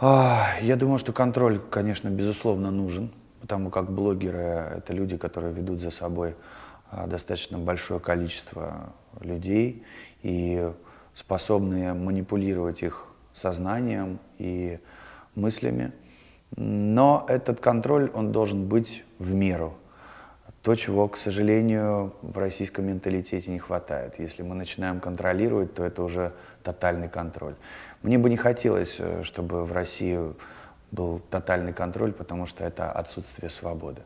Я думаю, что контроль, конечно, безусловно нужен, потому как блогеры — это люди, которые ведут за собой а, достаточно большое количество людей и способны манипулировать их сознанием и мыслями. Но этот контроль, он должен быть в меру — то, чего, к сожалению, в российском менталитете не хватает. Если мы начинаем контролировать, то это уже тотальный контроль. Мне бы не хотелось, э, чтобы в России был тотальный контроль, потому что это отсутствие свободы.